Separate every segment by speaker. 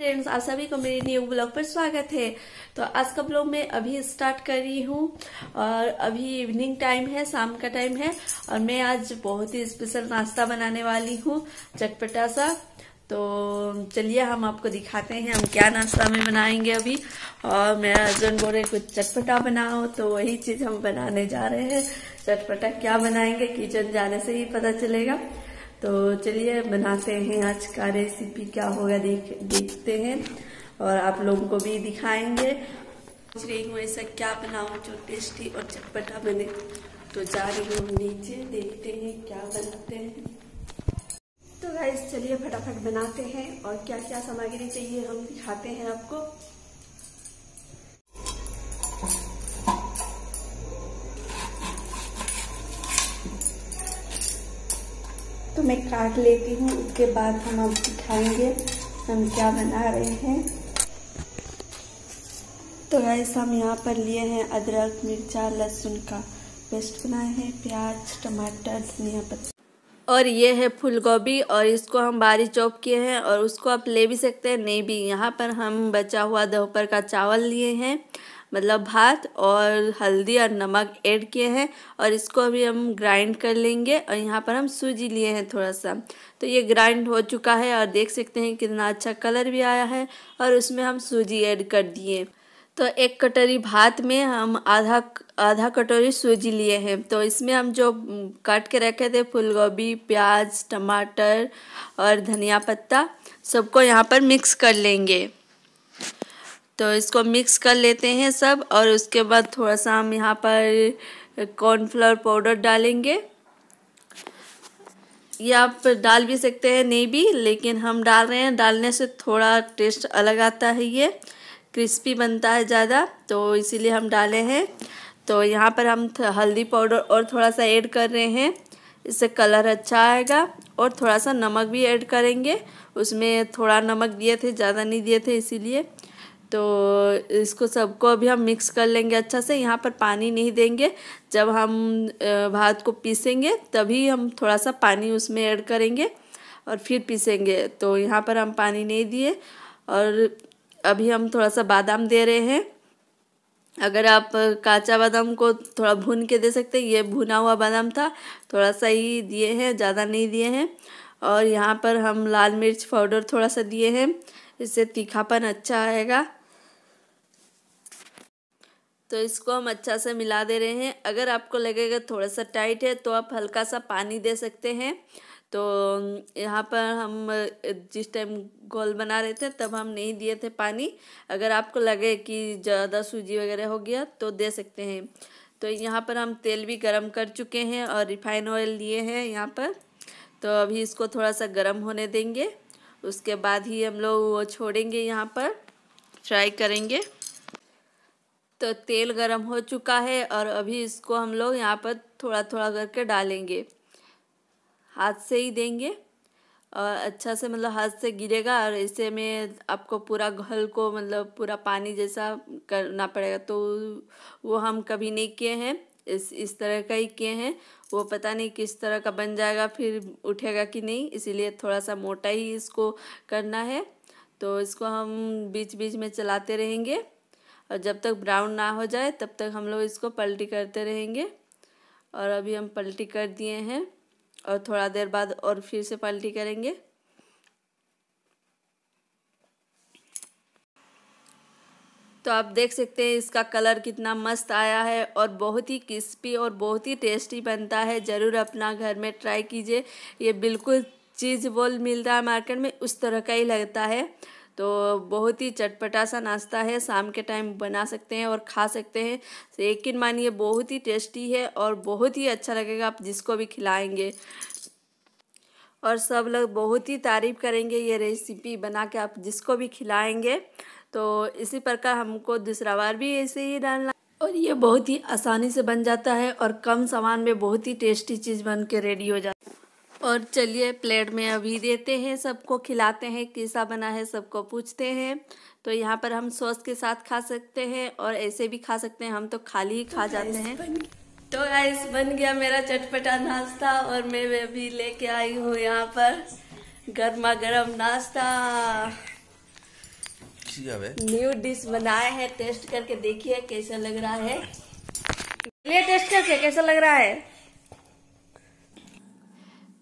Speaker 1: friends आप सभी को मेरे न्यू ब्लॉग पर स्वागत है तो आज का ब्लॉग मैं अभी स्टार्ट कर रही हूँ और अभी इवनिंग टाइम है शाम का टाइम है और मैं आज बहुत ही स्पेशल नाश्ता बनाने वाली हूँ चटपटा सा तो चलिए हम आपको दिखाते हैं हम क्या नाश्ता में बनाएंगे अभी और मेरा हस्बैंड बोल रहे कुछ चटपटा बनाओ तो वही चीज़ हम बनाने जा रहे हैं चटपटा क्या बनाएंगे किचन जाने से ही पता चलेगा तो चलिए बनाते हैं आज का रेसिपी क्या होगा देख देखते हैं और आप लोगों को भी दिखाएंगे सोच रही हूँ ऐसा क्या बनाऊ जो टेस्टी और चटपटा बने तो जा रही हूँ नीचे देखते हैं क्या बनाते हैं तो गाइस चलिए फटाफट बनाते हैं और क्या क्या सामग्री चाहिए हम दिखाते हैं आपको तो मैं काट लेती हूँ उसके बाद हम आप दिखाएंगे हम क्या बना रहे हैं तो ऐसा हम यहाँ पर लिए हैं अदरक मिर्चा लहसुन का पेस्ट बनाए हैं प्याज टमाटर धनिया पत्ता और ये है फूल गोभी और इसको हम बारी चॉप किए हैं और उसको आप ले भी सकते हैं नहीं भी यहाँ पर हम बचा हुआ दोपहर का चावल लिए हैं मतलब भात और हल्दी और नमक ऐड किए हैं और इसको अभी हम ग्राइंड कर लेंगे और यहाँ पर हम सूजी लिए हैं थोड़ा सा तो ये ग्राइंड हो चुका है और देख सकते हैं कितना अच्छा कलर भी आया है और उसमें हम सूजी ऐड कर दिए तो एक कटोरी भात में हम आधा आधा कटोरी सूजी लिए हैं तो इसमें हम जो काट के रखे थे फूलगोभी प्याज टमाटर और धनिया पत्ता सबको यहाँ पर मिक्स कर लेंगे तो इसको मिक्स कर लेते हैं सब और उसके बाद थोड़ा सा हम यहाँ पर कॉर्नफ्लावर पाउडर डालेंगे ये आप डाल भी सकते हैं नहीं भी लेकिन हम डाल रहे हैं डालने से थोड़ा टेस्ट अलग आता है ये क्रिस्पी बनता है ज़्यादा तो इसीलिए हम डाले हैं तो यहाँ पर हम हल्दी पाउडर और थोड़ा सा ऐड कर रहे हैं इससे कलर अच्छा आएगा और थोड़ा सा नमक भी ऐड करेंगे उसमें थोड़ा नमक दिए थे ज़्यादा नहीं दिए थे इसीलिए तो इसको सबको अभी हम मिक्स कर लेंगे अच्छा से यहाँ पर पानी नहीं देंगे जब हम भात को पीसेंगे तभी हम थोड़ा सा पानी उसमें ऐड करेंगे और फिर पीसेंगे तो यहाँ पर हम पानी नहीं दिए और अभी हम थोड़ा सा बादाम दे रहे हैं अगर आप काचा बादाम को थोड़ा भून के दे सकते हैं ये भुना हुआ बादाम था थोड़ा सा ही दिए हैं ज़्यादा नहीं दिए हैं और यहाँ पर हम लाल मिर्च पाउडर थोड़ा सा दिए हैं इससे तीखापन अच्छा आएगा तो इसको हम अच्छा से मिला दे रहे हैं अगर आपको लगेगा थोड़ा सा टाइट है तो आप हल्का सा पानी दे सकते हैं तो यहाँ पर हम जिस टाइम घोल बना रहे थे तब हम नहीं दिए थे पानी अगर आपको लगे कि ज़्यादा सूजी वगैरह हो गया तो दे सकते हैं तो यहाँ पर हम तेल भी गरम कर चुके हैं और रिफाइन ऑयल लिए हैं यहाँ पर तो अभी इसको थोड़ा सा गरम होने देंगे उसके बाद ही हम लोग वो छोड़ेंगे यहाँ पर फ्राई करेंगे तो तेल गरम हो चुका है और अभी इसको हम लोग यहाँ पर थोड़ा थोड़ा करके डालेंगे हाथ से ही देंगे और अच्छा से मतलब हाथ से गिरेगा और इसे में आपको पूरा घल को मतलब पूरा पानी जैसा करना पड़ेगा तो वो हम कभी नहीं किए हैं इस इस तरह का ही किए हैं वो पता नहीं किस तरह का बन जाएगा फिर उठेगा कि नहीं इसीलिए थोड़ा सा मोटा ही इसको करना है तो इसको हम बीच बीच में चलाते रहेंगे और जब तक ब्राउन ना हो जाए तब तक हम लोग इसको पलटी करते रहेंगे और अभी हम पलटी कर दिए हैं और थोड़ा देर बाद और फिर से पलटी करेंगे तो आप देख सकते हैं इसका कलर कितना मस्त आया है और बहुत ही क्रिस्पी और बहुत ही टेस्टी बनता है ज़रूर अपना घर में ट्राई कीजिए ये बिल्कुल चीज़ बोल मिल रहा है मार्केट में उस तरह का ही लगता है तो बहुत ही चटपटा सा नाश्ता है शाम के टाइम बना सकते हैं और खा सकते हैं लेकिन तो मानिए बहुत ही टेस्टी है और बहुत ही अच्छा लगेगा आप जिसको भी खिलाएंगे और सब लोग बहुत ही तारीफ़ करेंगे ये रेसिपी बना के आप जिसको भी खिलाएंगे तो इसी प्रकार हमको दूसरा बार भी ऐसे ही डालना और ये बहुत ही आसानी से बन जाता है और कम सामान में बहुत ही टेस्टी चीज़ बन के रेडी हो जाता है और चलिए प्लेट में अभी देते हैं सबको खिलाते हैं कैसा बना है सबको पूछते हैं तो यहाँ पर हम सॉस के साथ खा सकते हैं और ऐसे भी खा सकते हैं हम तो खाली ही खा तो जाते हैं तो गाइस बन गया मेरा चटपटा नाश्ता और मैं अभी लेके आई हूँ यहाँ पर गर्मा गर्म नाश्ता न्यू डिश बनाए है टेस्ट करके देखिए कैसा लग रहा है ये टेस्ट करके कैसा लग रहा है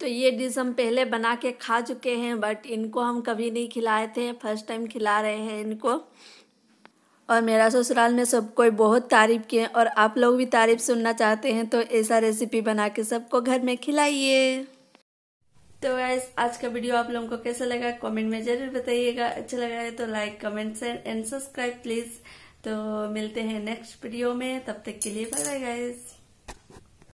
Speaker 1: तो ये डिश हम पहले बना के खा चुके हैं बट इनको हम कभी नहीं खिलाए थे फर्स्ट टाइम खिला रहे हैं इनको और मेरा ससुराल में सब कोई बहुत तारीफ़ किए और आप लोग भी तारीफ़ सुनना चाहते हैं तो ऐसा रेसिपी बना के सबको घर में खिलाइए तो गैस आज का वीडियो आप लोगों को कैसा लगा कमेंट में जरूर बताइएगा अच्छा लगा है तो like comment and subscribe please तो मिलते हैं नेक्स्ट वीडियो में तब तक के लिए बाय बाय गाइस